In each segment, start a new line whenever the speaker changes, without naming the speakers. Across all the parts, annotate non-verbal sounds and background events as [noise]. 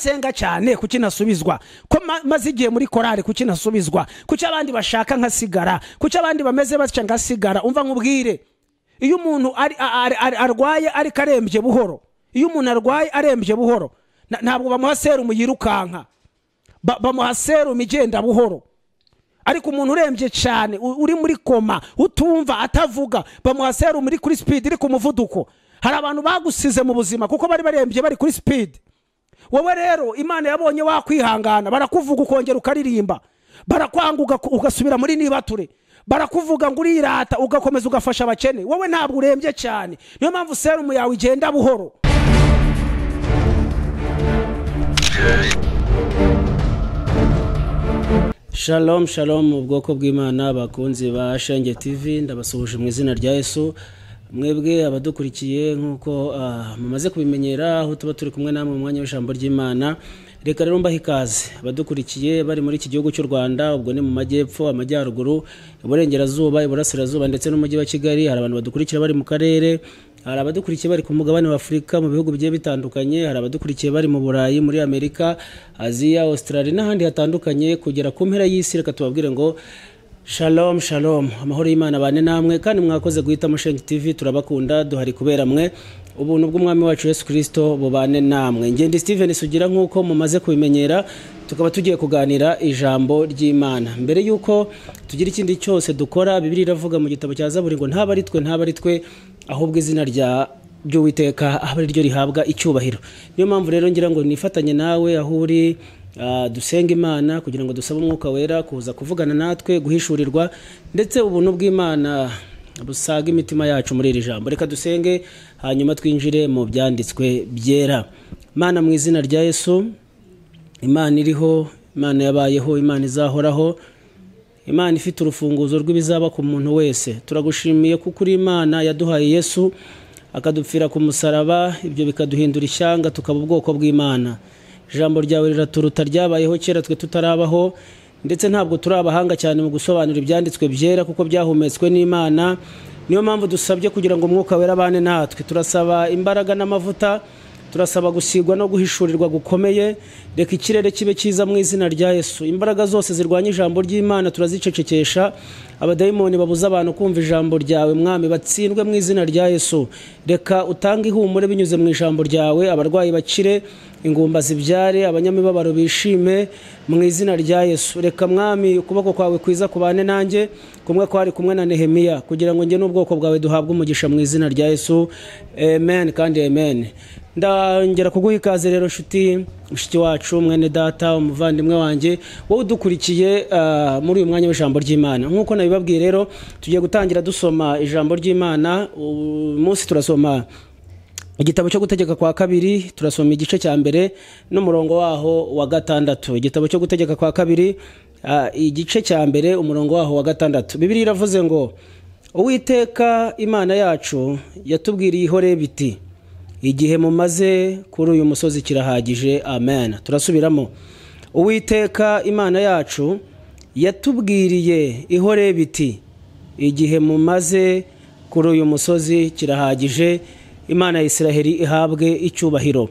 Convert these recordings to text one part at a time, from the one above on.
nsenga cyane kuki nasubizwa ko maze igihe muri korari kuki nasubizwa kuki abandi bashaka nkasigara kuki abandi bameze batya ngasigara umva nkubwire iyo umuntu arwaye ariko arembye buhoro iyo umuntu arwaye arembye buhoro ntabwo bamuha serumu yirukanka bamuha serumu igenda buhoro ariko umuntu urembye cyane uri muri koma utumva atavuga bamuha serumu iri kuri sipidi iri ku muvuduko hari abantu bagusize mu buzima kuko bari barembye bari kuri sipidi wowe rero imana yabonye wakwihangana barakuvuga ukongera ukaririmba barakwanga ugasubira muri nibature barakuvuga ngo urirata ugakomeza ugafasha abakene wowe ntabwo urembye cyane niyo mpamvu serumu yawe igenda buhoro shalom shalom ubwoko bw'imana bakunzi ba shenge tv ndabasuhuje mu izina rya yesu mwebwe abadukurikiye nk'uko ah, mumaze kubimenyera aho tuba turi kumwe namwe mu mwanya w'ijambo ry'imana reka rero mbahe ikaze abadukurikiye bari muri iki gihugu cy'u rwanda ubwo ni mu majyepfo amajyaruguru iburengerazuba iburasirazuba ndetse n'umujyi wa kigali hari abantu badukurikira bari mu karere hari abadukurikiye bari ku mugabane wa afurika mu bihugu bigiye bitandukanye hari abadukurikiye bari mu burayi muri amerika aziya australia n'ahandi hatandukanye kugera ku mpera y'isi reka tubabwire ngo shalom shalom amahoro y'imana bane namwe kandi mwakoze guhita mushengi tv turabakunda duhari kubera mwe ubuntu bw'umwami wacu yesu kirisito bubane namwe ngende steven sugira nk'uko mumaze kubimenyera tukaba tugiye kuganira ijambo ry'imana mbere y'uko tugira ikindi cyose dukora bibiri iravuga mu gitabo cya zaburi ngo ntaba ari twe ntaba ari twe ahubwo izina rya ry'uwiteka aba ari ryo rihabwa icyubahiro niyo mpamvu rero ngira ngo nifatanye nawe aho uri Ah, dusenga imana kugira ngo dusabe umwuka wera kuza kuvugana natwe guhishurirwa ndetse ubuntu bw'imana busaga imitima yacu muri iri jambo reka dusenge hanyuma twinjire mu byanditswe byera imana mu izina rya yesu imana iriho imana yabayeho imana izahoraho imana ifite urufunguzo rw'ibizaba ku muntu wese turagushimiye kuko uri imana yaduhaye yesu akadupfira ku musaraba ibyo bikaduhindura ishyanga tukaba ubwoko bw'imana ijambo ryawe riraturuta ryabayeho kera twe tutarabaho ndetse ntabwo turi abahanga cyane mu gusobanura ibyanditswe byera kuko byahumetswe n'imana niyo mpamvu dusabye kugira ngo umwuka wera abane natwe turasaba imbaraga n'amavuta turasaba gusigwa no guhishurirwa gukomeye reka ikirere kibe cyiza mu izina rya yesu imbaraga zose zirwanya ijambo ry'imana turazicecekesha abadayimoni babuza abantu kumva ijambo ryawe mwami batsindwe mu izina rya yesu reka utange ihumure binyuze mu ijambo ryawe abarwayi bakire ingumba zibyare abanyamibabaro bishime mu izina rya yesu reka mwami ukuboko kwawe kwiza kubane nanjye kumwe kwari kumwe na nehemiya kugira ngo njye n'ubwoko bwawe duhabwe umugisha mu izina rya yesu amen kandi amen ndangera kuguha ikaze rero nshuti mushiki wacu mwene data umuvandimwe wanjye wowe udukurikiye ah, muri uyu mwanya w'ijambo ry'imana nk'uko nabibabwiye rero tugiye gutangira dusoma ijambo ry'imana uyu munsi turasoma igitabo cyo gutegeka kwa kabiri turasoma igice cya mbere n'umurongo waho wa gatandatu igitabo cyo gutegeka kwa kabiri igice cya mbere umurongo waho wa gatandatu bibiri iravuze ngo uwiteka imana yacu yatubwiriye ihore biti igihe mumaze kuri uyu musozi kirahagije amen turasubiramo uwiteka imana yacu yatubwiriye ihore biti igihe mumaze kuri uyu musozi kirahagije imana ya israheli ihabwe icyubahiro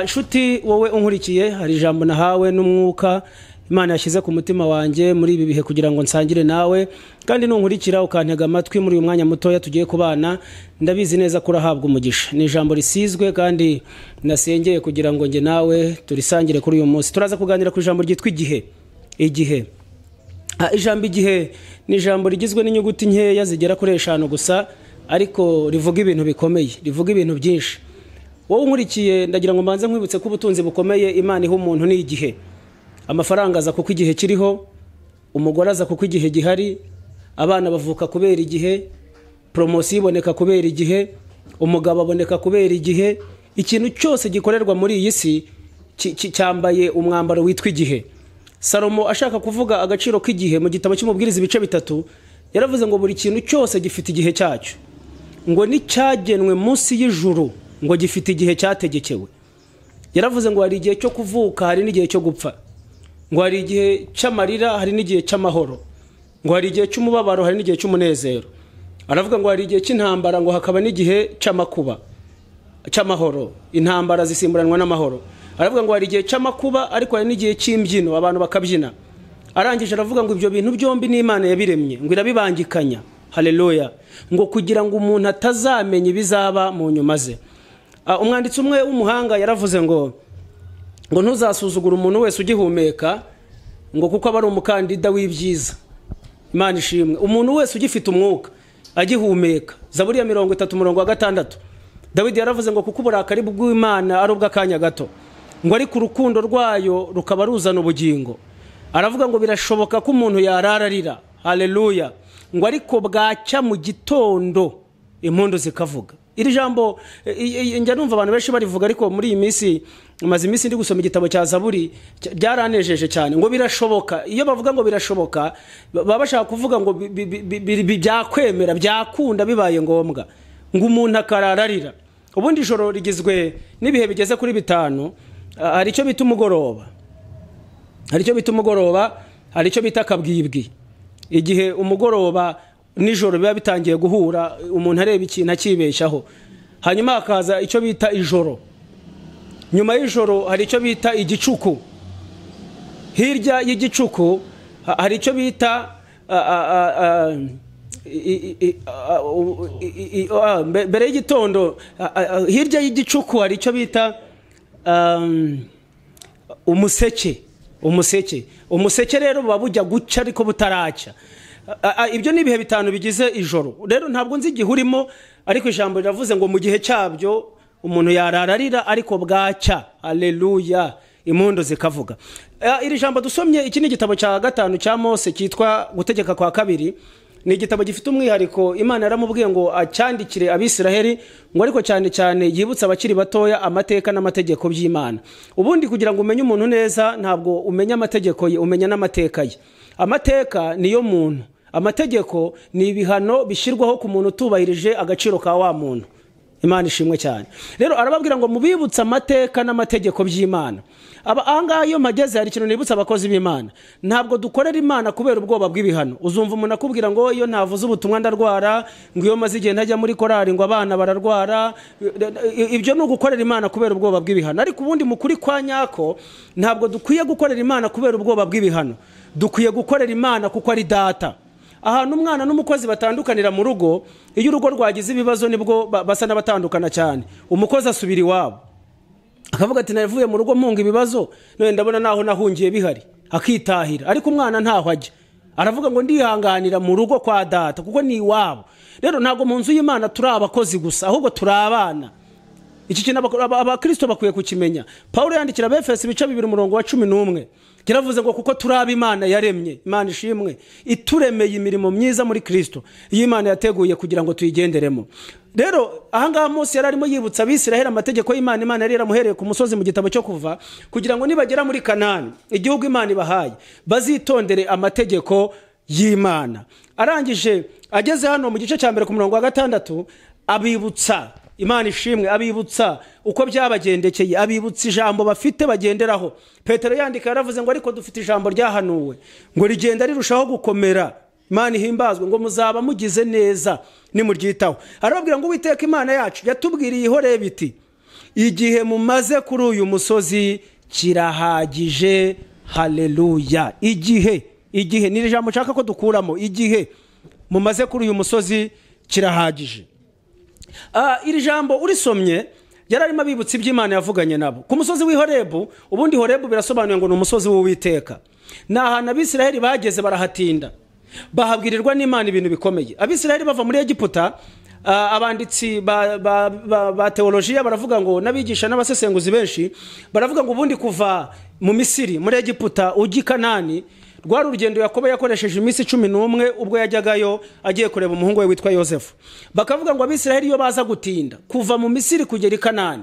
inshuti ah, wowe unkurikiye hari ijambo nahawe n'umwuka imana yashyize ku mutima wanjye muri ibi bihe kugira ngo nsangire nawe kandi nunkurikira ukantega amatwi muri uyu mwanya mutoya tugiye kubana ndabizi neza ko urahabwa umugisha ni ijambo risizwe kandi nasengeye kugira ngo njye nawe turisangire kuri uyu munsi turaza kuganira ku ijambo ryitwa igihe igihe ah, ijambo igihe ni ijambo rigizwe n'inyuguti nkeya zigera kuri eshanu gusa ariko rivuga ibintu bikomeye rivuga ibintu byinshi wowe unkurikiye ndagira ngo mbanze nkwibutse ko ubutunzi bukomeye imana iha umuntu ni igihe amafaranga aza kuko igihe kiriho umugore aza kuko igihe gihari abana bavuka kubera igihe poromosiyo iboneka kubera igihe umugabo aboneka kubera igihe ikintu cyose gikorerwa muri iyi si cyambaye umwambaro witwa igihe salomo ashaka kuvuga agaciro k'igihe mu gitabo cy'umubwiriza ibice bitatu yaravuze ngo buri kintu cyose gifite igihe cyacyo ngo n'icyagenwe munsi y'ijuru ngo gifite igihe cyategekewe yaravuze ngo hari igihe cyo kuvuka hari n'igihe cyo gupfa ngo hari igihe cy'amarira hari n'igihe cy'amahoro ngo hari igihe cy'umubabaro hari n'igihe cy'umunezero aravuga ngo hari igihe cy'intambara ngo hakaba n'igihe cy'amakuba cy'amahoro intambara zisimburanwa n'amahoro aravuga ngo hari igihe cy'amakuba ariko hari n'igihe cy'imbyino abantu bakabyina arangije aravuga ngo ibyo bintu byombi n'imana yabiremye ngo irabibangikanya haleluya ngo kugira ngo umuntu atazamenya ibizaba mu nyuma ze ah, umwanditsi umwe w'umuhanga yaravuze ngo ngo ntuzasuzugure umuntu wese ugihumeka ngo kuko aba ari umukandida w'ibyiza imana ishimwe umuntu wese ugifite umwuka agihumeka zaburiya mirongo itatu mirongo wa gatandatu dawidi yaravuze ngo kuko uburakari bw'imana ari ubw'akanya gato ngo ariko urukundo rwayo rukaba ruzana ubugingo aravuga ngo birashoboka ko umuntu yarararira hareruya ngo ariko bwacya mu gitondo impundu zikavuga iri jambo njya numva abantu benshi barivuga ariko muri iyi minsi maze iminsi ndi gusoma igitabo cya zaburi byaranejeje cyane ngo birashoboka iyo bavuga ngo birashoboka baba bashaka kuvuga ngo byakwemera byakunda bibaye ngombwa ngo umuntu akarararira ubundi ijoro rigizwe n'ibihe bigeze kuri bitanu hari icyo bita umugoroba hari icyo bita umugoroba hari icyo bita akabwibwi igihe umugoroba nijoro biba bitangiye guhura umuntu areba ikintu akibeshyaho hanyuma hakaza icyo bita ijoro nyuma y'ijoro hari icyo bita igicuku hirya y'igicuku hari icyo bita mbere y'igitondo hirya y'igicuku hari icyo bita um, umuseke umuseke umuseke rero buba bujya guca ariko butaracya ibyo ni ibihe bitanu bigize ijoro rero ntabwo nzi igihe urimo ariko ijambo riravuze ngo mu gihe cyabyo umuntu yarararira ariko bwacya aleluya impundu zikavuga iri jambo dusomye iki ni igitabo cya gatanu cya mose cyitwa gutegeka kwa kabiri ni igitabo gifite umwihariko imana yaramubwiye ngo acyandikire abisiraheli ngo ariko cyane cyane yibutse abakiri batoya amateka n'amategeko by'imana ubundi kugira ngo umenye umuntu neza ntabwo umenya amategeko ye umenya n'amateka ye amateka niyo muntu amategeko ni ibihano bishyirwaho ku muntu utubahirije agaciro ka wa muntu imana ishimwe cyane rero arababwira ngo mubibutse amateka n'amategeko by'imana ahangaha iyo mpageze hari ikintu nibutsa abakozi b'imana ntabwo dukorera imana kubera ubwoba bw'ibihano uzumva umuntu akubwira ngo iyo ntavuze ubutumwa ndarwara ngo iyo maze igihe ntajya muri korari ngo abana bararwara ibyo ni ugukorera imana kubera ubwoba bw'ibihano ariko ubundi mu kuri kwa nyako ntabwo dukwiye gukorera imana kubera ubwoba bw'ibihano dukwiye gukorera imana kuko ari data ahantu umwana n'umukozi batandukanira mu rugo iyo urugo rwagize ibibazo nibwo basa n'abatandukana cyane umukozi asubira iwabo akavuga ati navuye mu rugo mpunga ibibazo none ndabona naho nahungiye bihari akitahira ariko umwana ntaho ajya aravuga ngo ndihanganira mu rugo kwa data kuko ni iwabo rero ntabwo mu nzu y'imana turi abakozi gusa ahubwo turi abana iki kintu abakirisito bakwiye kukimenya paul yandikira abefesi ibice bibiri umurongo wa cumi n'umwe kiravuze ngo kuko turi aba imana yaremye imana ishimwe ituremeye imirimo myiza muri kirisito iyo imana yateguye kugira ngo tuyigenderemo rero ahangaha Mose yari arimo yibutsa abisiraheli amategeko y'imana imana yari yaramuhereye ku musozi mu gitabo cyo kuva kugira ngo nibagera muri kanani igihugu imana ibahaye bazitondere amategeko y'imana arangije ageze hano mu gice cya mbere ku murongo wa gatandatu abibutsa imana ishimwe abibutsa uko byabagendekeye abibutsa ijambo bafite bagenderaho petero yandika yaravuze ngo ariko dufite ijambo ryahanuwe ngo rigenda rirushaho gukomera imana ihimbazwe ngo muzaba mugize neza nimuryitaho arababwira ngo uwiteka imana yacu yatubwiriye ihoreye biti igihe mumaze kuri uyu musozi kirahagije hareruya igihe igihe ni ijambo ushaka ko dukuramo igihe mumaze kuri uyu musozi kirahagije ah, iri jambo urisomye yari arimo abibutsa imana yavuganye nabo ku musozi w'ihorebu ubundi horebu birasobanuye ngo ni umusozi w'uwiteka ni ahantu abisiraheli bageze barahatinda bahabwirirwa n'imana ibintu bikomeye abisirayeli bava muri egiputa uh, abanditsi ba teolojiya baravuga ngo n'abigisha n'abasesenguzi benshi baravuga ngo ubundi kuva mu misiri muri egiputa ujya i kanani rwari urugendo yakobo yakoresheje iminsi cumi n'umwe ubwo yajyagayo agiye kureba umuhungu we witwa yosefu bakavuga ngo abisirayeli iyo baza gutinda kuva mu misiri kugera i kanani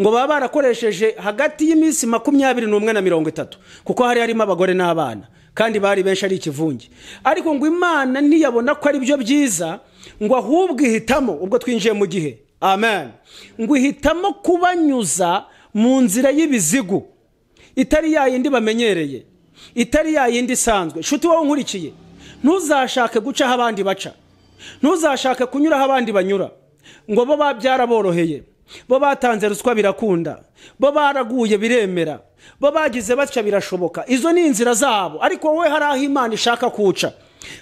ngo baba barakoresheje hagati y'iminsi makumyabiri n'umwe na mirongo itatu kuko hari harimo abagore n'abana kandi bari benshi ari ikivunge ariko ngo imana ntiyabona ko ari byo byiza ngo ahubwo ihitamo ubwo twinjiye mu gihe amen ngo ihitamo kubanyuza mu nzira y'ibizigu itari ya yindi bamenyereye itari ya yindi isanzwe nshuti wowe nkurikiye ntuzashake guca abandi baca ntuzashake kunyura abandi banyura ngo bo babyara boroheye bo batanze ruswa birakunda bo baraguye biremera bo bagize batya birashoboka izo ni inzira zabo ariko wowe hari aho imana ishaka kuca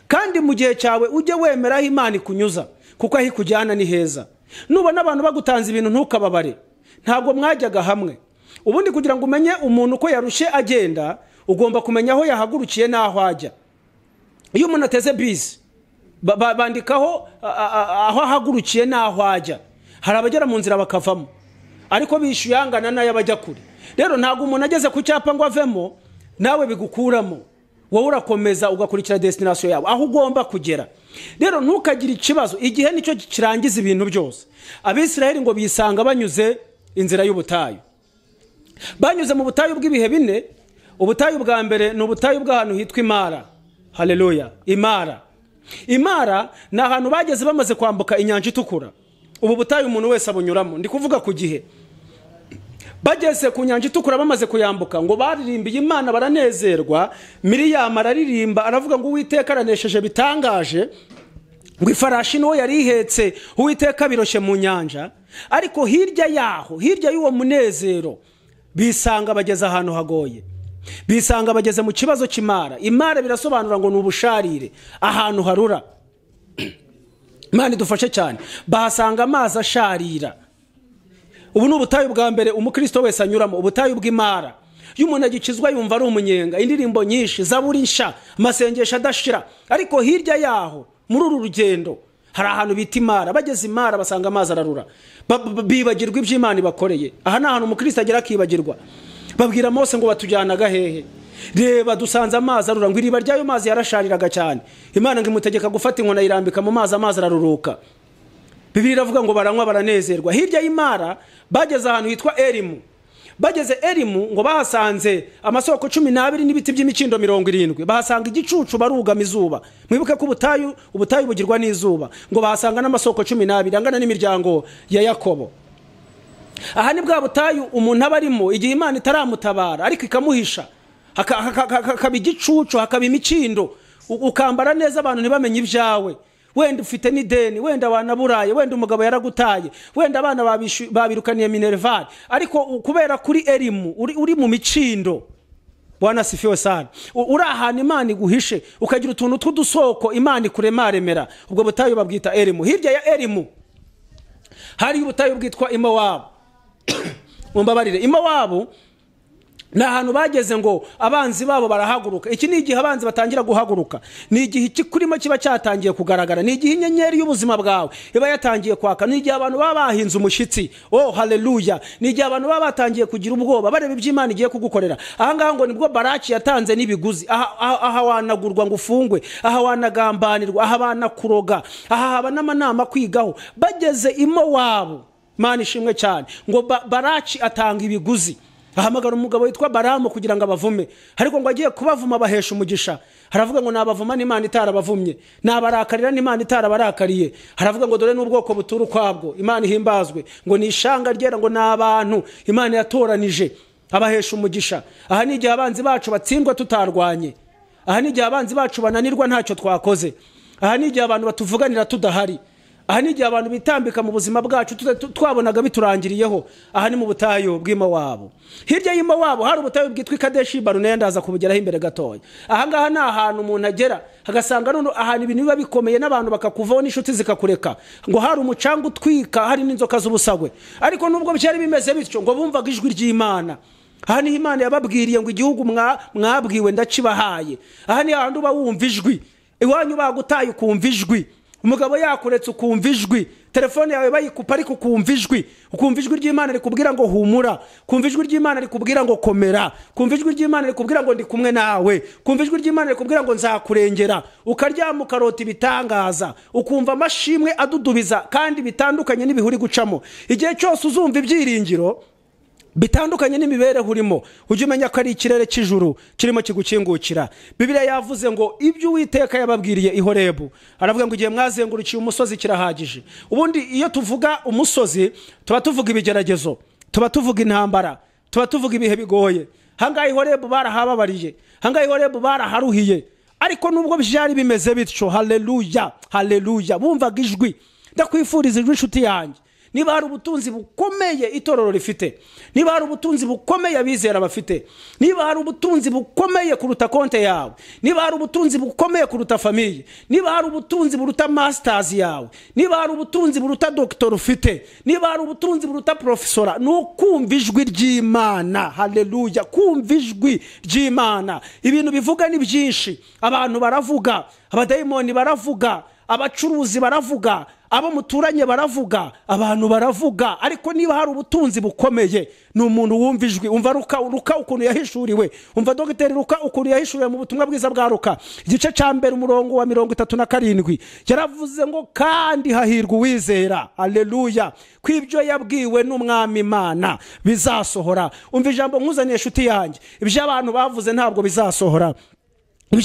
kandi mu gihe cyawe ujye wemera aho imana ikunyuza kuko aho ikujyana ni heza nubona abantu bagutanze ibintu ntukababare ntabwo mwajyaga hamwe ubundi kugira ngo umenye umuntu uko yarushye agenda ugomba kumenya aho yahagurukiye n'aho ajya iyo umuntu ateze bisi bandikaho aho ahagurukiye n'aho ajya hari abagera mu nzira bakavamo ariko bishyuye angana n'ay'abajya kure rero ntabwo umuntu ageze ku cyapa ngo avemo nawe bigukuramo wowe urakomeza ugakurikira desitinasiyo yawe aho ugomba kugera rero ntukagire ikibazo igihe nicyo kirangiza ibintu byose abisirayeli ngo bisanga banyuze inzira y'ubutayu banyuze mu butayu bw'ibihe bine ubutayu bwa mbere ni ubutayu bw'ahantu hitwa imara hareruya imara imara ni ahantu bageze bamaze kwambuka inyanja itukura ubu butayu umuntu wese abunyuramo ndi kuvuga ku gihe bageze ku nyanja itukura bamaze kuyambuka ngo baririmbiye imana baranezerwa miriyama araririmba aravuga ngo uwiteka aranesheje bitangaje ngo ifarashi niwo yari ihetse uwiteka biroshye mu nyanja ariko hirya yaho hirya y'uwo munezero bisanga bageze ahantu hagoye bisanga bageze mu kibazo cy'imara imara birasobanura ngo ni ubusharire ahantu harura imana idufashe cyane basanga amazi asharira ubu ni ubutayu bwa mbere umukristo wese anyuramo ubutayu bw'imara iyo umuntu agikizwa yumva ari umunyenga indirimbo nyinshi zaburi nsha amasengesho adashira ariko hirya yaho muri uru rugendo hari ahantu bita imara bageze imara basanga amazi ararura bibagirwa iby'imana ibakoreye aha ni ahantu umukristo agera akibagirwa babwira mose ngo batujyanaga hehe. reba dusanze amazi arura ngo iriba ry'ayo mazi yarashariraga cyane imana ngo imutegeka gufata inkoni ayirambika mu mazi amazi araruruka bibiri iravuga ngo baranywa baranezerwa hirya y'imara bageze ahantu hitwa erimu bageze erimu ngo bahasanze amasoko cumi n'abiri n'ibiti by'imikindo mirongo irindwi bahasanga igicucu barugama izuba mwibuke ko ubutayu ubutayu bugirwa n'izuba ngo bahasanga n'amasoko cumi n'abiri angana n'imiryango ya yakobo aha ni bwa butayu umuntu aba arimo igihe imana itaramutabara ariko ikamuhisha hakaba igicucu hakaba imikindo ukambara neza abantu ntibamenye ibyawe wenda ufite n'ideni wenda wanaburaye wenda umugabo yaragutaye wenda abana babirukaniye minerivare ariko kubera kuri erimu uri mu micindo wanasifiwe sana uri ahantu imana iguhishe ukagira utuntu tw'udusoko imana ikuremaremera ubwo butayu babwita erimu hirya ya erimu hari ubutayu bwitwa imowabu [coughs] mumbabarire imowabu ni ahantu bageze ngo abanzi babo barahaguruka iki ni igihe abanzi batangira guhaguruka ni igihe iki kurimo kiba cyatangiye kugaragara ni igihe inyenyeri y'ubuzima bwawe iba yatangiye kwaka ni igihe abantu baba bahinze umushyitsi oh haleluya ni igihe abantu baba batangiye kugira ubwoba bareba ibyo imana igiye kugukorera ahangaha ngo nibwo baraki yatanze n'ibiguzi aha wanagurwa ngo ufungwe aha wanagambanirwa aha banakuroga aha haba n'amanama kwigaho bageze imo wabo imana ishimwe cyane ngo baraki atanga ibiguzi ahamagara umugabo witwa baramu kugira ngo abavume ariko ngo agiye kubavuma bahesha umugisha haravuga ngo nabavuma n'imana itarabavumye nabarakarira n'imana itarabarakariye haravuga ngo dore n'ubwoko butura ukwabwo imana ihimbazwe ngo ni ishanga ryera ngo ni abantu imana yatoranije abahesha umugisha aha ni igihe abanzi bacu batsindwa tutarwanye aha ni igihe abanzi bacu bananirwa ntacyo twakoze aha ni igihe abantu batuvuganira tudahari aha ni igihe abantu bitambika mu buzima bwacu twabonaga biturangiriyeho aha ni mu butayu bw'ima wabo. hirya wabo, hari ubutayu bwitwa ikadeshi barune ndaza kubugeraho imbere gatoya ahangaha ni ahantu umuntu agera hagasanga none ahantu ibintu biba bikomeye n'abantu bakakuvaho n'inshuti zikakureka ngo hari umucanga utwika hari n'inzoka z'ubusagwe ariko nubwo byari bimeze bityo ngo bumvaga ijwi ry'imana aha niho imana yababwiriye ngo igihugu mwabwiwe ndakibahaye aha ni ahantu uba wumva ijwi iwanyu bagutaye ukumva ijwi umugabo yakuretse ukumva ijwi telefone yawe bayikupa ariko ukumva ijwi ukumva ijwi ry'imana rikubwira ngo humura kumva ijwi ry'imana rikubwira ngo komera kumva ijwi ry'imana rikubwira ngo ndi kumwe nawe kumva ijwi ry'imana rikubwira ngo nzakurengera ukaryama ukarota ibitangaza ukumva amashimwe adudubiza kandi bitandukanye n'ibihuri gucamo igihe cyose uzumva ibyiringiro bitandukanye n'imibereho urimo ujye umenya ko ari ikirere cy'ijuru kirimo kigukingukira bibiriya yavuze ngo ibyo uwiteka yababwiriye ihorebu aravuga ngo igihe mwazengurukiye umusozi kirahagije ubundi iyo tuvuga umusozi tuba tuvuga ibigeragezo tuba tuvuga intambara tuba tuvuga ibihe bigoye hangaha ihorebu barahababariye hangaha ihorebu baraharuhiye ariko nubwo byari bimeze bityo hareruya hareruya bumvaga ijwi ndakwifuriza ijwi inshuti yanjye niba hari ubutunzi bukomeye itorero rifite niba hari ubutunzi bukomeye abizera bafite niba hari ubutunzi bukomeye kuruta konti yawe niba hari ubutunzi bukomeye kuruta famiye niba hari ubutunzi buruta masitazi yawe niba hari ubutunzi buruta dogitora ufite niba hari ubutunzi buruta porofesora ni ukumva ijwi ry'imana hareruya kumva ijwi ry'imana ibintu bivuga ni byinshi abantu baravuga abadayimoni baravuga abacuruzi baravuga abo muturanye baravuga abantu baravuga ariko niba hari ubutunzi bukomeye ni umuntu wumva ijwi umva ruka ruka ukuntu yahishuriwe umva dogiteri ruka ukuntu yahishuriwe mu butumwa bwiza bwa ruka igice cya mbere umurongo wa mirongo itatu na karindwi yaravuze ngo kandi hahirwa uwizera aleluya ko ibyo yabwiwe n'umwami imana bizasohora umva ijambo nkuzaniye inshuti yanjye ibyo abantu bavuze ntabwo bizasohora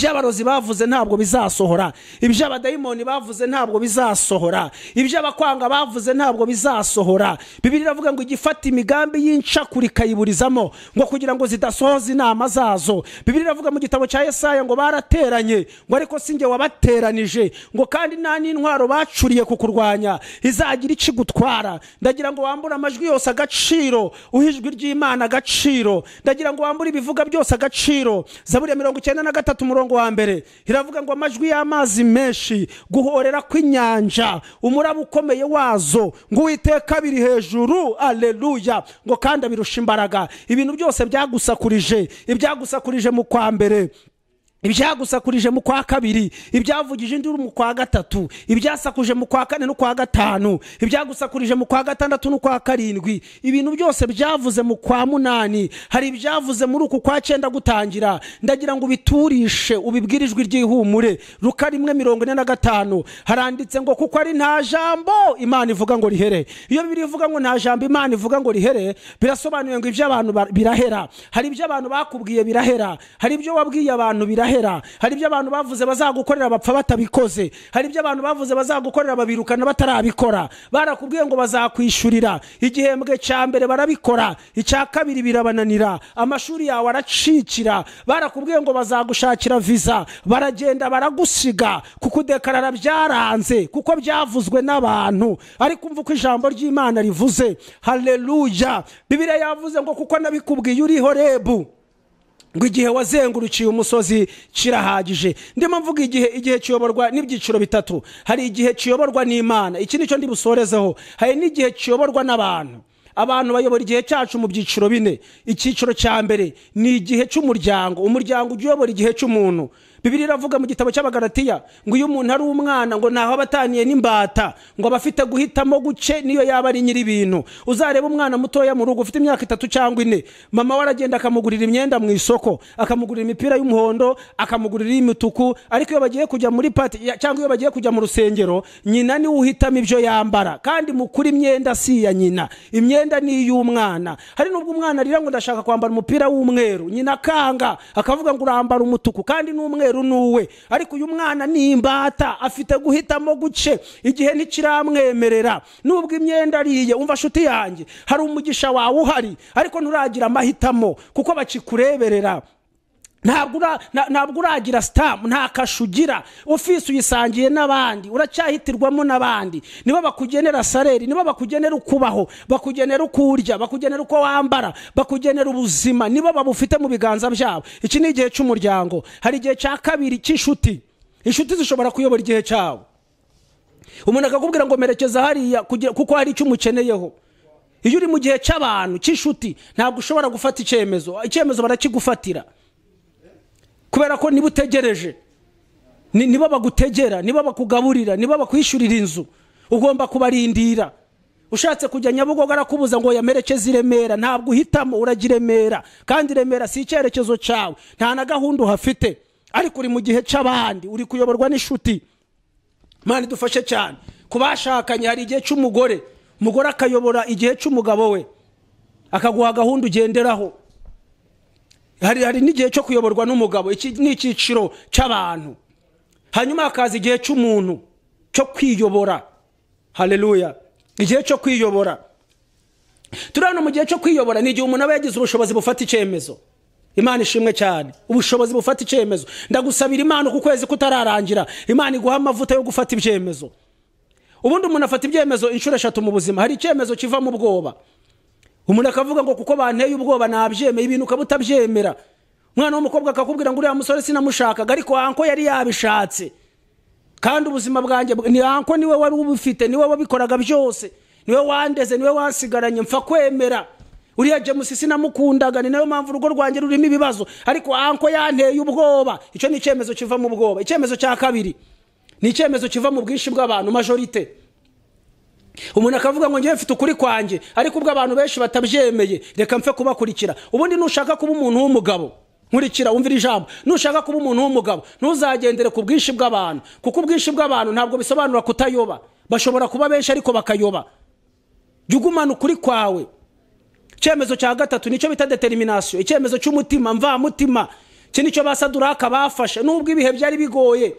abarozi bavuze ntabwo bizasohora abadayimoni bavuze ntabwo bizasohora iby'abakwanga bavuze ntabwo bizasohora bibiri iravuga ngo igifata imigambi y'incakura ikayiburizamo ngo kugira ngo zidasohoza inama zazo bibiri iravuga mu gitabo cya Yesaya ngo barateranye ngo ariko si njye wabateranije ngo kandi nta n'intwaro bacuriye kukurwanya izagira icyo igutwara ndagira ngo wambure amajwi yose agaciro uhe ijwi ry'imana agaciro ndagira ngo wambure ibivuga byose agaciro zaburiya mirongo icyenda na gatatu muri murongo wa mbere iravuga ngo amajwi y'amazi menshi guhorera kw'inyanja umuraba ukomeye wazo ngo uwiteka biri hejuru aleluya ngo kandi abirusha imbaraga ibintu byose byagusakurije ibyagusakurije mu kwa mbere ibyagusakurije mu kwa kabiri ibyavugije induru mu kwa gatatu ibyasakuje mu kwa kane no kwa gatanu ibyagusakurije mu kwa gatandatu no kwa karindwi ibintu byose byavuze mu kwa munani hari ibyavuze muri uku kwa cyenda gutangira ndagira ngo ubiturishe ubibwire ijwi ry'ihumure ruka rimwe mirongo ine na gatanu haranditse ngo kuko ari nta jambo imana ivuga ngo rihere iyo bibiri ivuga ngo nta jambo imana ivuga ngo rihere birasobanuye ngo iby'abantu birahera hari ibyo abantu bakubwiye birahera hari ibyo wabwiye abantu birahera bizahera hari ibyo abantu bavuze bazagukorera bapfa batabikoze hari ibyo abantu bavuze bazagukorera babirukana batarabikora barakubwiye ngo bazakwishyurira igihembwe cya mbere barabikora icya kabiri birabananira amashuri yawe aracikira barakubwiye ngo bazagushakira viza baragenda baragusiga kukudekarara byaranze kuko byavuzwe n'abantu ariko umva uko ijambo ry'imana rivuze hareruya bibiriya yavuze ngo kuko nabikubwiye uriho rebu ngo igihe wazengurukiye umusozi kirahagije ndimo mvuga igihe igihe kiyoborwa n'ibyiciro bitatu hari igihe kiyoborwa n'imana iki nicyo ndibusorezeho hari n'igihe kiyoborwa n'abantu abantu bayobora igihe cyacu mu byiciro bine icyiciro cya mbere ni igihe cy'umuryango umuryango ujya uyobora igihe cy'umuntu bibiri iravuga mu gitabo cy'abagaratiya ngo iyo umuntu ari umwana ngo ntaho aba ataniye n'imbata ngo aba afite guhitamo guce niyo yaba ari ibintu uzareba umwana mutoya mu rugo ufite imyaka itatu cyangwa ine mama we aragenda akamugurira imyenda mu isoko akamugurira imipira y'umuhondo akamugurira iy'imituku ariko iyo bagiye kujya muri pati cyangwa iyo bagiye kujya mu rusengero nyina niwe uhitamo ibyo yambara kandi mukuru imyenda si iya nyina imyenda ni iy'umwana hari n'ubwo umwana arira ngo ndashaka kwambara umupira w'umweru nyina akanga akavuga ngo urambara umutuku kandi n'umweru umweru ni ariko uyu mwana ni imbata afite guhitamo guce igihe ntikiramwemerera nubwo imyenda ariye umva shuti yanjye hari umugisha wawe uhari ariko nturagira amahitamo kuko bakikureberera ntabwo uragira sitamu nta kashu ugira ofisi uyisangiye n'abandi uracyahitirwamo n'abandi nibo bakugenera sareri nibo bakugenera ukubaho bakugenera uko bakugenera uko wambara bakugenera ubuzima nibo babufite mu biganza byabo iki ni igihe cy'umuryango hari igihe cya kabiri cy'inshuti inshuti zishobora kuyobora igihe cyawe umuntu akakubwira ngo merekeza hariya kuko hari icyo umukeneyeho iyo uri mu gihe cy'abantu cy'inshuti ntabwo ushobora gufata icyemezo icyemezo barakigufatira kubera ko niba utegereje niba bagutegera niba bakugaburira niba bakwishyurira inzu ugomba kubarindira ushatse kujya nyabugogo arakubuza ngo yamerekeze i remera ntabwo uhitamo urajya remera kandi remera si icyerekezo cyawe nta na gahunda uhafite ariko uri mu gihe cy'abandi uri kuyoborwa n'inshuti mani dufashe cyane ku bashakanye hari igihe cy'umugore umugore akayobora igihe cy'umugabo we akaguha gahunda ugenderaho hari hari n'igihe cyo kuyoborwa n'umugabo iki ni icyiciro cy'abantu hanyuma hakaza igihe cy'umuntu cyo kwiyobora hareruya igihe cyo kwiyobora turabona mu gihe cyo kwiyobora ni igihe umuntu aba yagize ubushobozi bufata icyemezo imana ishimwe cyane ubushobozi bufata icyemezo ndagusabira imana ku kwezi kutararangira imana iguha amavuta yo gufata ibyemezo ubundi umuntu afata ibyemezo inshuro eshatu mu buzima hari icyemezo kiva mu bwoba umuntu akavuga ngo kuko banteye ubwoba nabyemeye ibintu ukaba utabyemera umwana w'umukobwa akakubwira ngo uriya musore sinamushakaga ariko hanko yari yabishatse kandi ubuzima bwanjye ni hanko niwe wari ubufite niwe wabikoraga byose niwe wandeze niwe wasigaranye mpfa kwemera uriya jemusi sinamukundaga ni nayo mpamvu urugo rwanjye rurimo ibibazo ariko hanko yanteye ubwoba icyo ni icyemezo kiva mu bwoba icyemezo cya kabiri ni icyemezo kiva mu bwinshi bw'abantu majorite umuntu akavuga ngo ngewe mfite ukuri kwanjye ariko ubwo abantu benshi batabyemeye reka mpfe kubakurikira ubundi nushaka kuba umuntu w'umugabo nkurikira wumvira ijambo nushaka kuba umuntu w'umugabo ntuzagendere ku bwinshi bw'abantu kuko ubwinshi bw'abantu ntabwo bisobanura kutayoba bashobora kuba benshi ariko bakayoba jya ugumana ukuri kwawe icyemezo cya gatatu nicyo bita deteriminasiyo icyemezo cy'umutima mvamutima iki nicyo basaduraka bafashe nubwo ibihe byari bigoye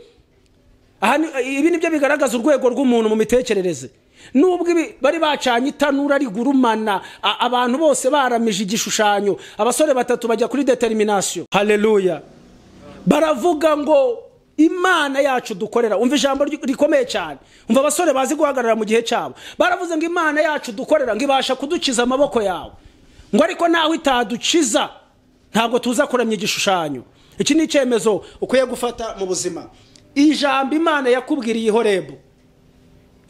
aha ibi nibyo bigaragaza urwego rw'umuntu mu mitekerereze nubwo bari bacanye itanura rigurumana abantu bose baramije igishushanyo abasore batatu bajya kuri determination hareruya baravuga ngo imana yacu dukorera umva ijambo rikomeye cyane umva abasore bazi guhagarara mu gihe cyabo baravuze ngo imana yacu dukorera ngo ibasha kudukiza amaboko yawe ngo ariko nawe itadukiza ntabwo tuza kuramya igishushanyo iki ni icyemezo ukwiye gufata mu buzima ijambo imana yakubwiriye ihorebu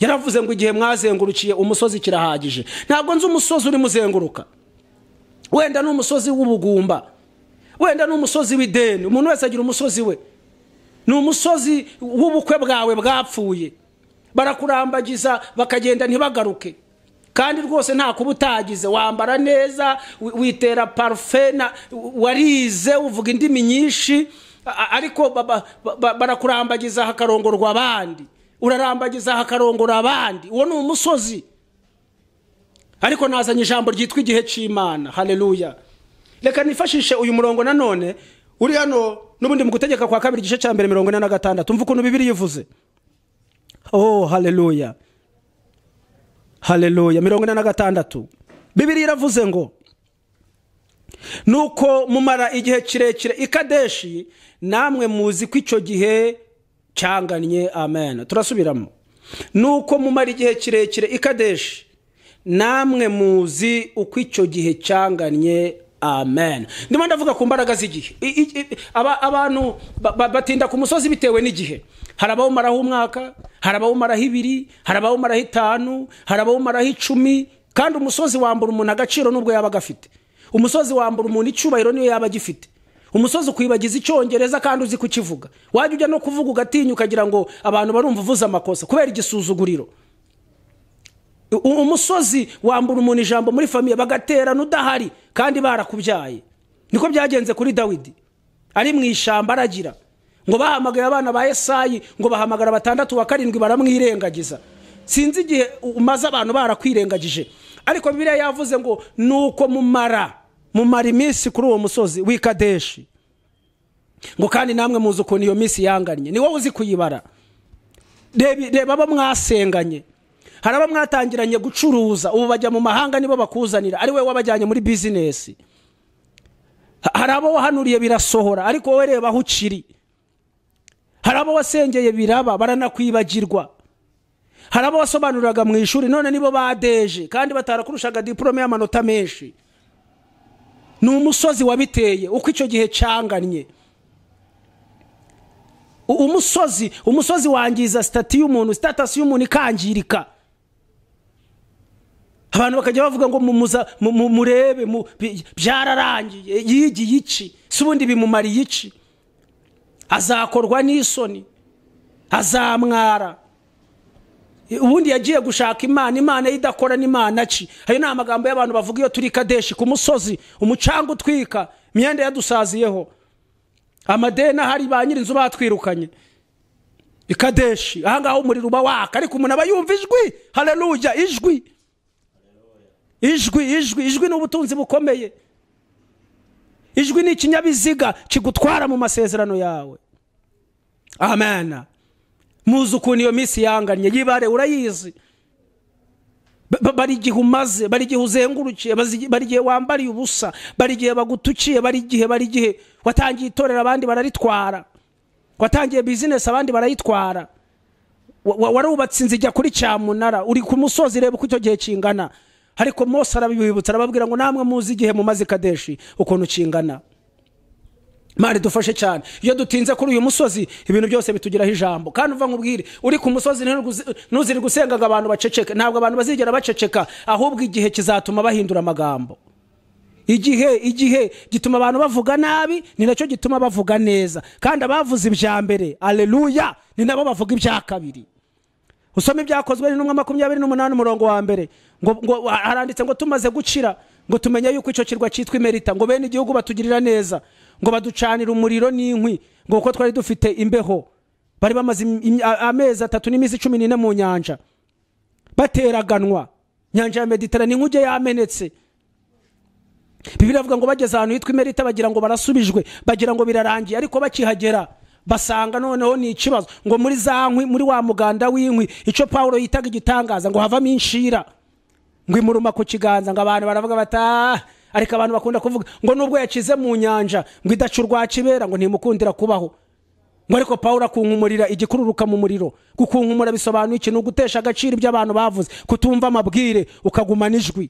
yaravuze ngo igihe mwazengurukiye umusozi kirahagije ntabwo nzi umusozi urimo uzenguruka wenda ni umusozi w'ubugumba wenda ni umusozi w'ideni umuntu wese agira umusozi we ni umusozi w'ubukwe bwawe bwapfuye barakurambagiza bakagenda ntibagaruke kandi rwose nta kuba utagize wambara neza witera parufe warize uvuga indimi nyinshi ariko barakurambagiza hakarongorwa abandi urarambagiza hakarongora abandi uwo ni umusozi ariko nazanye ijambo ryitwa igihe cy'imana hareruya reka nifashishe uyu murongo nanone uri hano n'ubundi mu gutegeka kwa kabiri igice cya mbere mirongo ine na gatandatu mva ukuntu bibiri yivuze oh hareruya hareruya mirongo ine na gatandatu bibiri iravuze ngo nuko mumara igihe kirekire ikadeshi namwe muzi ko icyo gihe cyanganye amen turasubiramo nuko mumara igihe kirekire ikadeshi namwe muzi uko icyo gihe cyanganye amen ndimo ndavuga ku mbaraga z'igihe abantu batinda ku musozi bitewe n'igihe hari abawumaraho umwaka hari abawumaraho ibiri hari abawumaraho itanu hari abawumaraho icumi kandi umusozi wambura umuntu agaciro n'ubwo yaba agafite umusozi wambura umuntu icyubahiro niyo yaba agifite umusozi ukwibagiza icyongereza kandi uzi kukivuga wajya ujya no kuvuga ugatinya ukagira ngo abantu barumva uvuze amakosa kubera igisuzuguriro umusozi wambura umuntu ijambo muri famiye bagatera n’udahari kandi barakubyaye niko byagenze kuri dawidi ari mu ishyamba aragira ngo bahamagaye abana ba esayi ngo bahamagara batandatu wa karindwi baramwirengagiza sinzi igihe umaze abantu barakwirengagije ariko bibiliya yavuze ngo ni uko mumara mumara iminsi kuri uwo musozi w'ikadeshi ngo kandi namwe muzi ukuntu iyo minsi yanganye ni wowe uzi kuyibara reba abo mwasenganye hari abo mwatangiranye gucuruza ubu bajya mu mahanga nibo bakuzanira ari wowe wabajyanye muri bizinesi hari abo wahanuriye birasohora ariko wowe reba aho ukiri hari abo wasengeye biraba baranakwibagirwa hari abo wasobanuriraga mu ishuri none nibo badeje kandi batarakurushaga diporome y'amanota menshi ni umusozi wabiteye uko icyo gihe cyanganye umusozi umusozi wangiza sitati y'umuntu sitatasi y'umuntu ikangirika abantu bakajya bavuga ngo murebe byararangiye yigiye iki si ubundi bimumariye iki azakorwa n'isoni azamwara ubundi yagiye gushaka imana imana ye idakora n'imana ki ayo ni amagambo y'abantu bavuga iyo turi kadeshi ku musozi umucanga utwika imyenda yadusaziyeho amadeni ahari ba nyir'inzu batwirukanye ikadeshi ahangaha umuriro uba waka ariko umuntu aba yumva ijwi hareruya ijwi ijwi ijwi ijwi ni ubutunzi bukomeye ijwi ni ikinyabiziga kigutwara mu masezerano yawe amena muzi ukuntu iyo minsi yanganye yibare urayizi bari igihe umaze bari igihe uzengurukiye bari igihe wambariye ubusa bari igihe bagutukiye bari igihe bari igihe watangiye itorero abandi bararitwara watangiye bizinesi abandi barayitwara warubatse inzu ijya kuri cyamunara uri ku musozi reba uko icyo gihe kingana ariko mose arabibibutsa arababwira ngo namwe muzi igihe mumaze ikadeshi ukuntu kingana mari dufashe cyane iyo dutinze kuri uyu musozi ibintu byose bitugiraho ijambo kandi uva nkubwire uri ku musozi ntuzire gusengaga abantu baceceka ntabwo abantu bazigera baceceka ahubwo igihe kizatuma bahindura amagambo igihe igihe gituma abantu bavuga nabi ni nacyo gituma bavuga neza kandi abavuze ibya mbere aleluya ni nabo bavuga ibya kabiri usoma ibyakozwe n'intumwa makumyabiri n'umunani umurongo wa mbere ngo haranditse ngo tumaze gukira ngo tumenye yuko icyo kirwa cyitwa imerita ngo bene igihugu batugirira neza ngo baducanire umuriro n'inkwi ngo kuko twari dufite imbeho bari bamaze amezi atatu n'iminsi cumi n'ine mu nyanja bateraganwa nyanja ya mediterane inkuge yamenetse biravuga ngo bageze ahantu hitwa imerita bagira ngo barasubijwe bagira ngo birarangiye ariko bakihagera basanga noneho ni ikibazo ngo muri za nkwi muri wa muganda w'inkwi icyo paul yitaga igitangaza ngo havamo inshira ngo imuruma ku kiganza ngo abantu baravuga bata ah, ariko abantu bakunda kuvuga ngo nubwo yakize mu nyanja ngo idacurwa kibera ngo ntimukundira kubaho ngo ariko paul akunkumurira igikururuka mu muriro gukunkumura bisobanuye ikintu ugutesha agaciro ibyo abantu bavuze kutumva amabwire ukagumana ijwi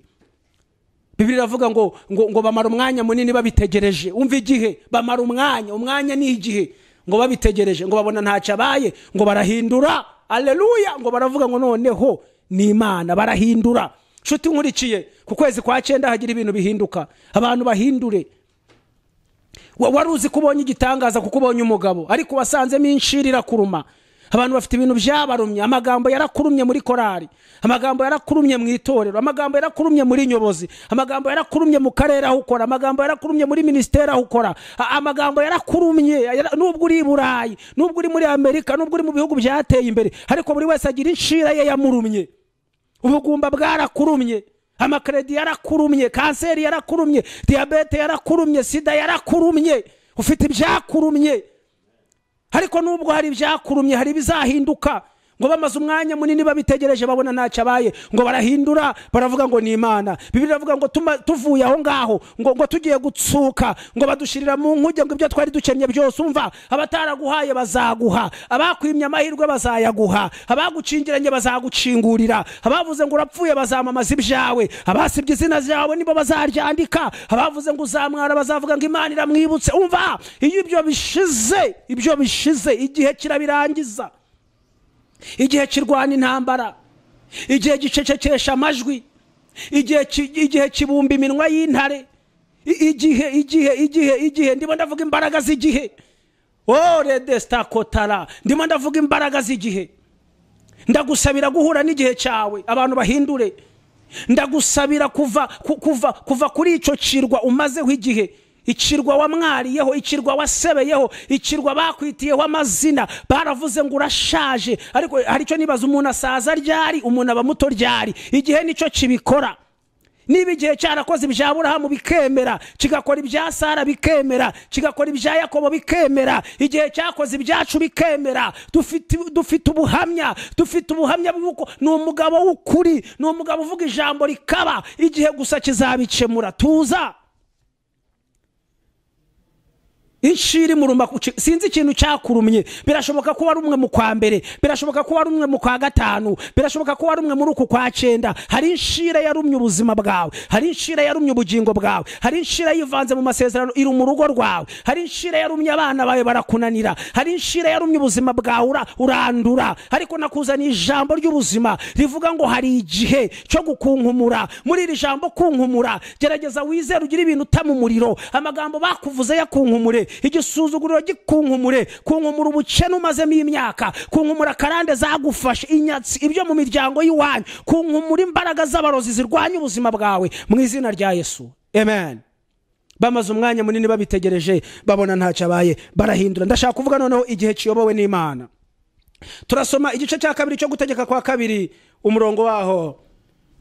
bibiri iravuga ngo ngo ngo bamara umwanya munini babitegereje umva igihe bamara umwanya umwanya ni igihe ngo babitegereje ngo babona ntacyo abaye ngo barahindura aleluya ngo baravuga ngo noneho ni imana barahindura nshuti nkurikiye ku kwezi kwa cyenda hagira ibintu bihinduka abantu bahindure wari uzi ko ubonye igitangaza kuko ubonye umugabo ariko wasanzemo inshira irakuruma abantu bafite ibintu byabarumye amagambo yarakurumye muri korari amagambo yarakurumye mu itorero amagambo yarakurumye muri nyobozi amagambo yarakurumye mu karere aho ukora amagambo yarakurumye muri minisiteri aho ukora amagambo yarakurumye nubwo uri i burayi nubwo uri muri amerika nubwo uri mu bihugu byateye imbere ariko buri wese agira inshira ye yamurumye ubugumba bwarakurumye amakaredi yarakurumye kanseri yarakurumye diyabete yarakurumye sida yarakurumye ufite ibyakurumye ariko nubwo hari ibyakurumye hari ibizahinduka ngo bamaze umwanya munini babitegereje babona ntacyo abaye ngo barahindura baravuga ngo ni imana bibiri iravuga ngo tuvuye aho ngaho ngo ngo tugiye gutsuka ngo badushirira mu nkuge ngo ibyo twari dukennye byose umva abataraguhaye bazaguha abakwimye amahirwe bazayaguha abagucingiranye bazagucingurira abavuze ngo urapfuye bazamamaza ibyawe abasibye izina ryawe nibo bazaryandika abavuze ngo uzamwara bazavuga ngo imana iramwibutse umva iyo ibyo bishize ibyo bishize igihe kirabirangiza igihe kirwanya intambara igihe gicecekesha amajwi igihe kibumba iminwa y'intare igihe igihe igihe igihe ndimo ndavuga imbaraga z'igihe oh kotara ndimo ndavuga imbaraga z'igihe ndagusabira guhura n'igihe cyawe abantu bahindure ndagusabira kuva kuva kuva kuri icyo kirwa umazeho igihe ikirwa wamwariyeho ikirwa wasebeyeho ikirwa bakwitiyeho amazina baravuze ngo urashaje ariko hari icyo nibaza umuntu asaza ryari umuntu aba muto ryari igihe nicyo kibikora niba igihe cyarakoze ibya burahamu bikemera kigakora ibya sara bikemera kigakora ibya yakobo bikemera igihe cyakoze ibyacu bikemera dufite ubuhamya dufite ubuhamya bw'uko ni umugabo w'ukuri ni umugabo uvuga ijambo rikaba igihe gusa kizabikemura tuza inshira imuruma sinzi ikintu cyakurumye birashoboka ko wari umwe mu kwa mbere birashoboka ko wari umwe mu kwa gatanu birashoboka ko wari umwe muri uku kwa cyenda hari inshira yarumye ubuzima bwawe hari inshira yarumye ubugingo bwawe hari inshira yivanze mu masezerano iri mu rugo rwawe hari inshira yarumye abana bawe barakunanira hari inshira yarumye ubuzima bwawe urandura ariko nakuzaniye ijambo ry'ubuzima rivuga ngo hari igihe cyo gukunkumura muri iri jambo kunkumura gerageza wizere ugire ibintu uta mu muriro amagambo bakuvuze yakunkumure igisuzuguriro gikunkumure kunkumura ubukene umazemo imyaka kunkumura karande zagufashe inyatsi ibyo mu miryango y'iwanyu kunkumura imbaraga z'abarozi zirwanya ubuzima bwawe mu izina rya yesu amen bamaze umwanya munini babitegereje babona ntacyo abaye barahindura ndashaka kuvuga noneho igihe kiyobowe n'imana turasoma igice cya kabiri cyo gutegeka kwa kabiri umurongo waho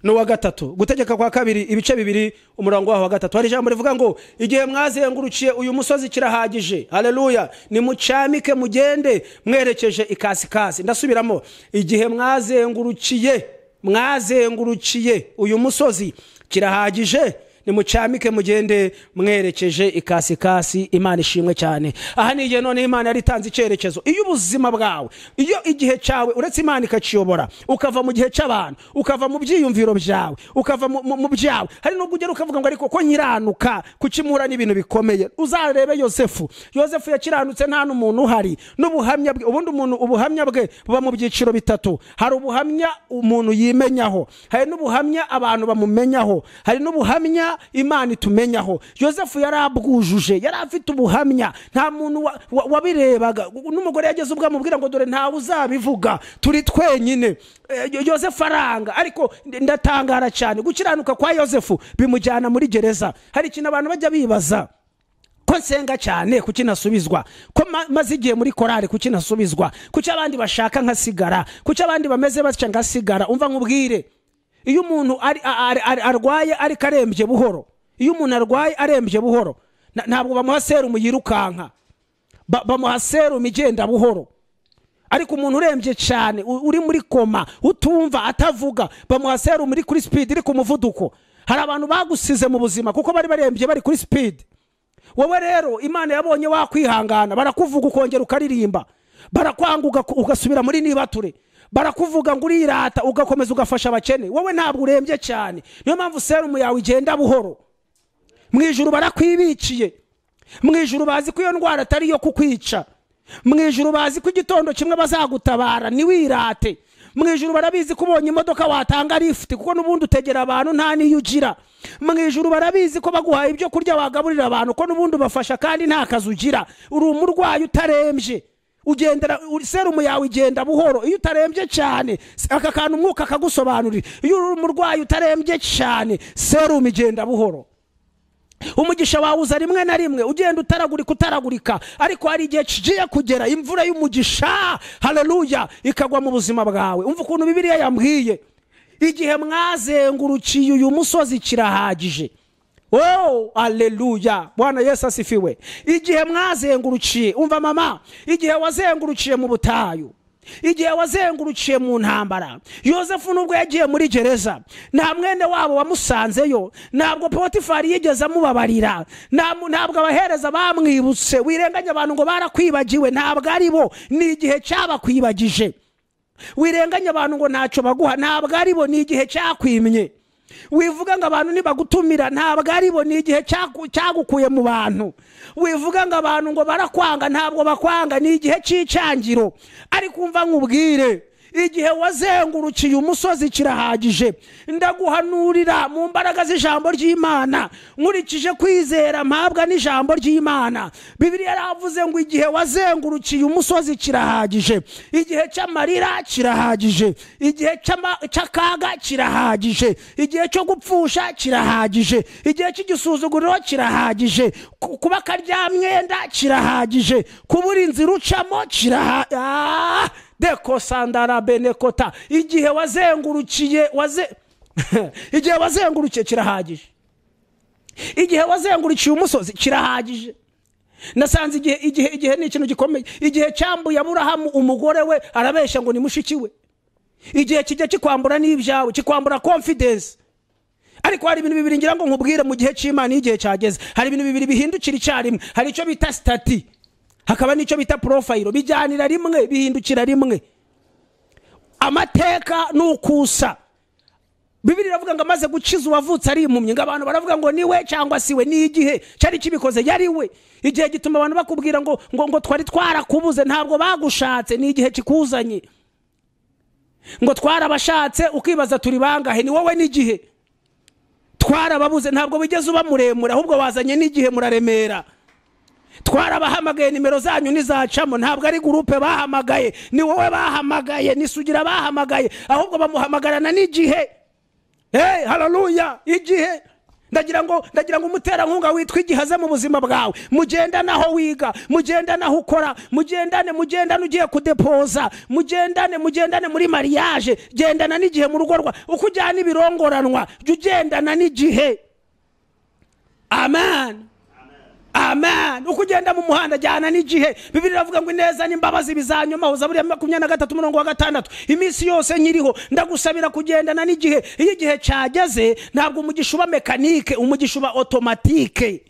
n'uwa gatatu gutegeka kwa kabiri ibice bibiri umurongo waho wa gatatu hari ijambo rivuga ngo igihe mwazengurukiye uyu musozi kirahagije hareruya nimucamike mugende mwerekeje ikasi ikasikasi ndasubiramo igihe mwazengurukiye mwazengurukiye uyu musozi kirahagije nimucamike mugende mwerekeje ikasi ikasikasi imana ishimwe cyane aha ni igihe noneho imana yari itanze icyerekezo iyo ubuzima bwawe iyo igihe cyawe uretse imana ikakiyobora ukava mu gihe cy'abantu ukava mu byiyumviro byawe ukava mu byawe hari n'ubwo ugera ukavuga ngo ariko ko nyiranuka kukimura n'ibintu bikomeye uzarebe yosefu yosefu yakiranutse nta n'umuntu uhari n'ubuhamya bwe ubundi umuntu ubuhamya bwe buba mu byiciro bitatu hari ubuhamya umuntu yimenyaho hari n'ubuhamya abantu bamumenyaho hari n'ubuhamya imana itumenyaho yosefu yari abwujuje yari afite ubuhamya nta muntu wabirebaga n'umugore yageze ubwo amubwira ngo dore ntawe uzabivuga turi twenyine eh, yosefu aranga ariko ndatangara cyane gukiranuka kwa yosefu bimujyana muri gereza hari ikintu abantu bajya bibaza ko nsenga cyane kuki nasubizwa ko maze igihe muri korari kuki nasubizwa kuki abandi bashaka nkasigara kuki abandi bameze batya ngasigara umva nkubwire iyo umuntu arwaye ariko arembye buhoro iyo umuntu arwaye arembye buhoro ntabwo bamuha serumu yirukanka bamuha serumu igenda buhoro ariko umuntu urembye cyane uri muri koma utumva atavuga bamuha serumu iri kuri sipidi iri ku muvuduko hari abantu bagusize mu buzima kuko bari barembye bari kuri sipidi wowe rero imana yabonye wakwihangana barakuvuga ukongera ukaririmba barakwanga ugasubira muri nibature barakuvuga ngo urirata ugakomeza ugafasha abakene wowe ntabwo urembye cyane niyo mpamvu serumu yawe igenda buhoro mu ijoro barakwibiciye mu ijoro bazi ko iyo ndwara atari iyo kukwica mu ijoro bazi ko igitondo kimwe bazagutabara ntiwirate mu ijoro barabizi ko ubonye imodoka watanga lifuti kuko n'ubundi utegera abantu nta n'iyo ugira mu ijoro barabizi ko baguhaye ibyo kurya wagaburira abantu ko n'ubundi ubafasha kandi nta kazi ugira uri umurwayi utarembye ugendera serumu yawe igenda buhoro iyo utarembye cyane aka kantu umwuka akagusobanurira iyo uri umurwayi utarembye cyane serumu igenda buhoro umugisha wawuza rimwe na rimwe ugenda utaragurika utaragurika ariko hari igihe kigiye kugera imvura y'umugisha hareruya ikagwa mu buzima bwawe umva ukuntu bibiriya yambwiye igihe mwazengurukiye uyu musozi kirahagije wowe aleluya bwana yesu asifiwe igihe mwazengurukiye umva mama igihe wazengurukiye mu butayu igihe wazengurukiye mu ntambara yosefu nubwo yagiye muri gereza nta mwene wabo wamusanzeyo ntabwo potifari yigeze amubabarira ntabwo abahereza bamwibutse wirenganya abantu ngo barakwibagiwe ntabwo ari bo ni igihe cyabakwibagije wirenganya abantu ngo ntacyo baguha ntabwo ari bo ni igihe cyakwimye wivuga ngo abantu nibagutumira ntabwo aribo ni igihe cyagukuye mu bantu wivuga ngo abantu ngo barakwanga ntabwo bakwanga ni igihe cy'icyangiro ariko umva nkubwire igihe wazengurukiye umusozi kirahagije ndaguhanurira mu mbaraga z'ijambo ry'imana nkurikije kwizera mpabwa n'ijambo ry'imana bibiriya yaravuze ngo igihe wazengurukiye umusozi kirahagije igihe cy'amarira kirahagije igihe cy'akaga kirahagije igihe cyo gupfusha kirahagije igihe cy'igisuzuguriro kirahagije kuba akaryamwenda kirahagije kubura inzira ucamo kirahagije ah! deko sandara benekota igihe wazengurukiye waze [laughs] igihe wazengurukiye kirahagije igihe wazengurukiye umusozi kirahagije nasanze igihe igihe igihe ni ikintu gikomeye igihe cyambuye aburahamu umugore we arabeshya ngo ni mushiki we igihe kijya kikwambura n'ibyawe kikwambura confidence ariko hari ibintu bibiri ngira ngo nkubwire mu gihe cy'imana igihe cyageze hari ibintu bibiri bihindukira icyarimwe hari icyo bita sitati hakaba n'icyo bita porofayiro bijyanira rimwe bihindukira rimwe amateka ni ukusa bibiri iravuga ngo amaze gukiza uwavutse ari impumyi ngo abantu baravuga ngo niwe cyangwa si we ni igihe cyari kibikoze yari we igihe gituma abantu bakubwira ngo ngo ngo twari twarakubuze ntabwo bagushatse ni igihe kikuzanye ngo twarabashatse ukibaza turi bangahe ni wowe n'igihe twarababuze ntabwo wigeze uba muremure ahubwo wazanye n'igihe muraremera twarabahamagaye nimero zanyu nizacamo ntabwo ari gurupe bahamagaye ni wowe bahamagaye ni sugira bahamagaye ahubwo bamuhamagarana n'igihe hey hararuya igihe ndagira ngo ndagira ngo umuterankunga witwa igihe mu buzima bwawe mugendane aho wiga mugendane aho ukora mugendane mugendane ugiye kudepoza mugendane mugendane muri mariage gendana n'igihe mu rugo rwa uko ujyana ibirongoranwa jya ugendana n'igihe amani amen uko ugenda mu muhanda ajyana n'igihe bibiri iravuga ngo ineza n'imbabazi bizanyuma uzaburiya makumyabiri na gatatu umurongo wa gatandatu iminsi yose nyiriho ndagusabira kugendana n'igihe iyo igihe cyageze ntabwo umugisha uba mekanike umugisha uba otomatike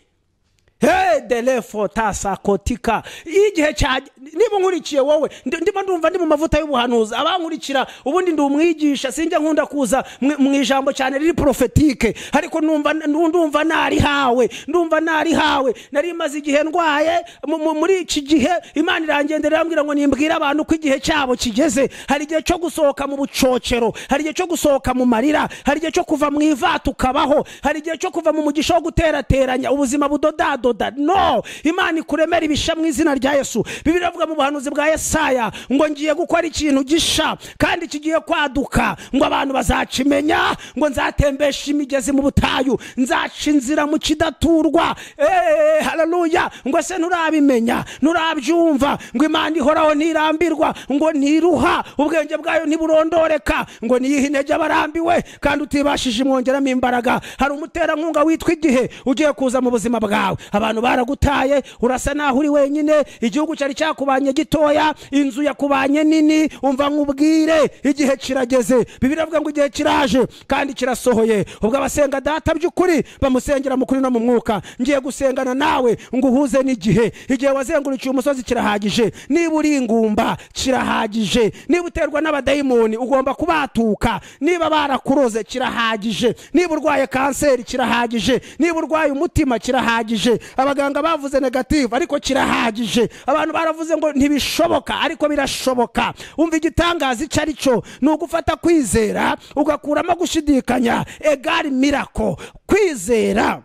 tasa kotika igihe niba nkurikiye wowe ndimo ndumva ndi mu mavuta y'ubuhanuzi abankurikira ubundi ndi umwigisha sinjya nkunda kuza mu ijambo cyane riri porofetike ariko numva ndumva nari hawe ndumva nari hawe nari maze igihe ndwaye muri iki gihe imana irangendera irambwira ngo nimbwire abantu ko igihe cyabo kigeze hari igihe cyo gusohoka mu bucocero hari igihe cyo gusohoka mu marira hari igihe cyo kuva mu ivata ukabaho hari igihe cyo kuva mu mugisha wo guterateranya ubuzima budodado kudoda no imana ikuremera ibisha mu izina rya yesu bibiri avuga mu buhanuzi bwa yesaya ngo ngiye gukora ikintu gisha kandi kigiye kwaduka ngo abantu bazakimenya ngo nzatembesha imigezi mu butayu nzaca inzira mu kidaturwa eee eh, hararuya ngo se nturabimenya nturabyumva ngo imana ihoraho ntirambirwa ngo ntiruha ubwenge bwayo ntiburondoreka ngo niyihe intege abarambiwe kandi utibashije imwongeramo imbaraga hari umuterankunga witwa igihe ugiye kuza mu buzima bwawe abantu baragutaye urasa naho uri wenyine igihugu cyari cyakubanye gitoya inzu yakubanye nini umva nkubwire igihe kirageze bibiri avuga ngo igihe kiraje kandi kirasohoye ubwo abasenga data by'ukuri bamusengera mu kuri no mu mwuka ngiye gusengana nawe ngo uhuze n'igihe igihe wazengurukiye umusozi kirahagije niba uri ingumba kirahagije niba uterwa n'abadayimoni ugomba kubatuka niba barakuroze kirahagije niba urwaye kanseri kirahagije niba urwaye umutima kirahagije abaganga bavuze negative ariko kirahagije abantu baravuze ngo ntibishoboka ariko birashoboka wumva igitangaza icyo ari cyo ni ugufata kwizera ugakuramo gushidikanya egari mirako kwizera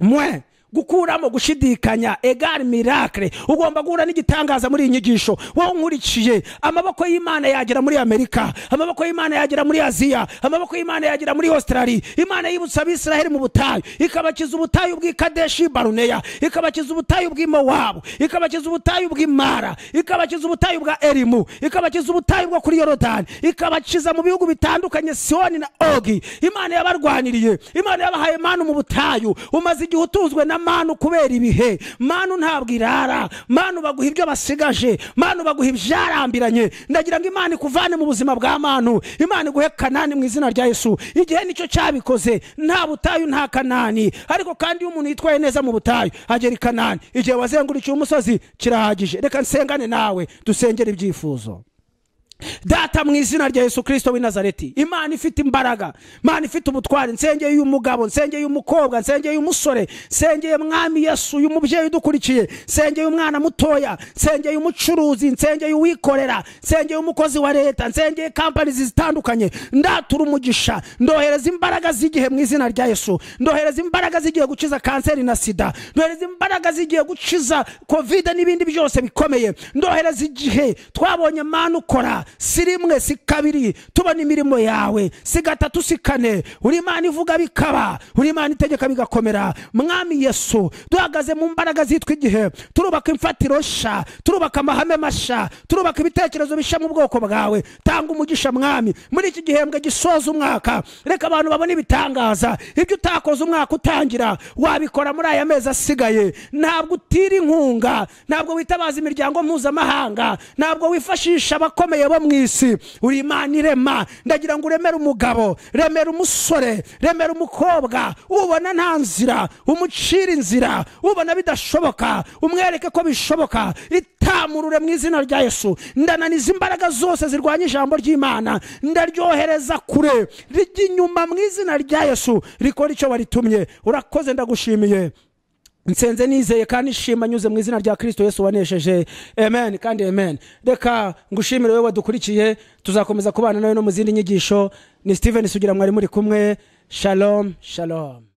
mwe gukuramo gushidikanya egari miracle ugomba guhura n'igitangaza muri iyi nyigisho wowe unkurikiye amaboko y'imana yagera muri amerika amaboko y'imana yagera muri aziya amaboko y'imana yagera muri australia imana yibutsa abisiraheli mu butayu ikabakiza ubutayu bw'i kadeshi baruneya ikabakiza ubutayu bw'i ikabakiza ubutayu bw'imara ikabakiza ubutayu bwa erimu ikabakiza ubutayu bwo kuri yorodani ikabakiza mu bihugu bitandukanye siyoni na ogi imana yabarwaniriye imana yabahaye manu mu butayu umaze igihe utunzwe na manu kubera ibihe manu ntabwo irara manu baguha ibyo basigaje manu baguha ibyarambiranye ndagira ngo imana ikuvane mu buzima bwa manu imana iguhe kanani mu izina rya yesu igihe nicyo cyabikoze nta butayu nta kanani ariko kandi iyo umuntu yitwaye neza mu butayu agera i kanani igihe wazengurukiye umusozi kirahagije reka nsengane nawe dusengere ibyifuzo data mu izina rya yesu kirisito w'i nazareti imana ifite imbaraga imana ifite ubutwari nsengeye y'umugabo nsengeye y'umukobwa nsengeye y'umusore nsengeye mwami yesu y'umubyeyi udukurikiye nsengeye umwana mutoya nsengeye umucuruzi nsengeye uwikorera nsengeye umukozi wa leta nsengeye kampani zitandukanye ndatura umugisha ndohereza imbaraga z'igihe mu izina rya yesu ndohereza imbaraga z'igihe gukiza kanseri na sida ndohereza imbaraga z'igihe gukiza kovide n'ibindi byose bikomeye ndohereza igihe twabonye manu ukora si rimwe si kabiri tubona imirimo yawe si gatatu si kane uri imana ivuga bikaba uri imana itegeka bigakomera mwami yesu duhagaze mu mbaraga zitwa igihe turubaka imfatiro nshya turubaka amahame mashya turubaka ibitekerezo bishya mu bwoko bwawe tanga umugisha mwami muri iki gihembwe gisoza umwaka reka abantu babone ibitangaza ibyo utakoze umwaka utangira wabikora muri aya mezi asigaye ntabwo utira inkunga ntabwo witabaza imiryango mpuzamahanga ntabwo wifashisha abakomeye bo mu isi uri imana irema ndagira ngo uremere umugabo remera umusore remera umukobwa ubona nta nzira umucira inzira ubona bidashoboka umwereke ko bishoboka itamurure mu izina rya yesu ndananiza imbaraga zose zirwanya ijambo ry'imana ndaryohereza kure rijya inyuma mu izina rya yesu rikora icyo waritumye urakoze ndagushimiye nsenze nizeye kandi nshima nyuze mu izina rya kirisito yesu wanesheje amen kandi amen reka ngushimire wowe wadukurikiye tuzakomeza kubana nawe no mu zindi nyigisho ni steven sugira mwari muri kumwe shalom shalom